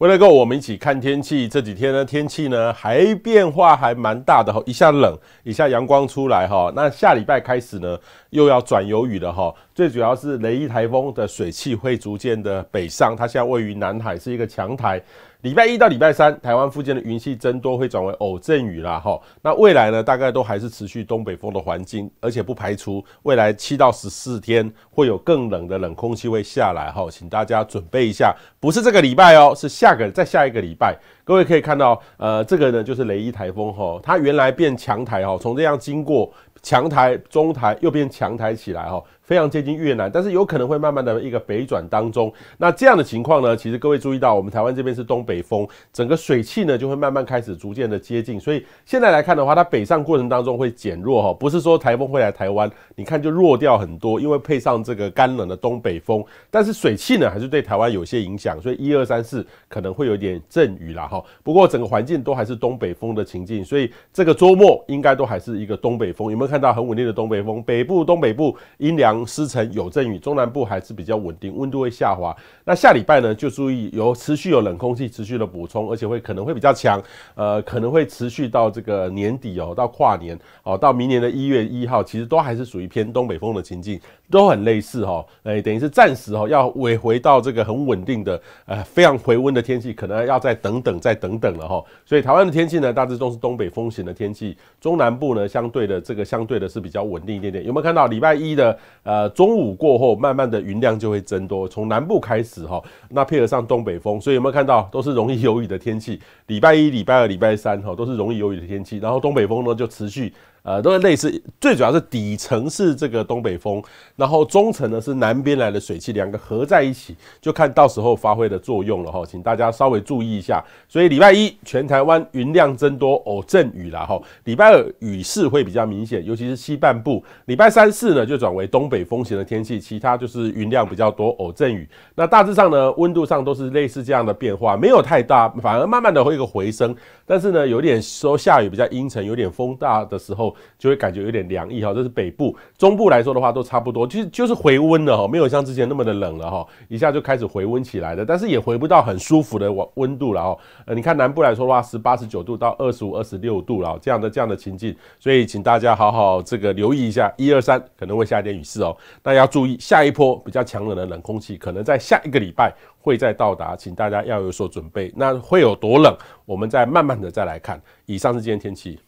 为了跟我们一起看天气。这几天呢，天气呢还变化还蛮大的，一下冷，一下阳光出来哈。那下礼拜开始呢，又要转有雨了哈。最主要是雷伊台风的水汽会逐渐的北上，它现在位于南海，是一个强台。礼拜一到礼拜三，台湾附近的云系增多，会转为偶阵雨啦。哈，那未来呢，大概都还是持续东北风的环境，而且不排除未来七到十四天会有更冷的冷空气会下来。哈，请大家准备一下，不是这个礼拜哦，是下个再下一个礼拜。各位可以看到，呃，这个呢就是雷伊台风哈，它原来变强台哈，从这样经过强台、中台又变强台起来哈，非常接近越南，但是有可能会慢慢的一个北转当中。那这样的情况呢，其实各位注意到，我们台湾这边是东北风，整个水汽呢就会慢慢开始逐渐的接近。所以现在来看的话，它北上过程当中会减弱哈，不是说台风会来台湾，你看就弱掉很多，因为配上这个干冷的东北风，但是水汽呢还是对台湾有些影响，所以一二三四可能会有点阵雨啦哈。不过整个环境都还是东北风的情境，所以这个周末应该都还是一个东北风。有没有看到很稳定的东北风？北部、东北部阴凉、湿沉有阵雨；中南部还是比较稳定，温度会下滑。那下礼拜呢，就注意有持续有冷空气持续的补充，而且会可能会比较强。呃，可能会持续到这个年底哦，到跨年哦，到明年的一月一号，其实都还是属于偏东北风的情境，都很类似哈。哎，等于是暂时哦，要回回到这个很稳定的呃非常回温的天气，可能要再等等再。再等等了哈，所以台湾的天气呢，大致都是东北风型的天气。中南部呢，相对的这个相对的是比较稳定一点点。有没有看到礼拜一的呃中午过后，慢慢的云量就会增多，从南部开始哈，那配合上东北风，所以有没有看到都是容易有雨的天气？礼拜一、礼拜二、礼拜三哈，都是容易有雨的天气。然后东北风呢就持续。呃，都是类似，最主要是底层是这个东北风，然后中层呢是南边来的水汽，两个合在一起，就看到时候发挥的作用了哈，请大家稍微注意一下。所以礼拜一全台湾云量增多，偶阵雨啦哈。礼拜二雨势会比较明显，尤其是西半部。礼拜三四呢就转为东北风型的天气，其他就是云量比较多，偶阵雨。那大致上呢，温度上都是类似这样的变化，没有太大，反而慢慢的会一个回升。但是呢，有点说下雨比较阴沉，有点风大的时候。就会感觉有点凉意哈，这是北部、中部来说的话都差不多，其实就是回温了哈，没有像之前那么的冷了哈，一下就开始回温起来的，但是也回不到很舒服的温温度了哦。呃，你看南部来说的话，十八、十九度到二十五、二十六度了，这样的、这样的情境，所以请大家好好这个留意一下，一二三可能会下一点雨势哦。那要注意，下一波比较强冷的冷空气可能在下一个礼拜会再到达，请大家要有所准备。那会有多冷，我们再慢慢的再来看。以上是今天天气。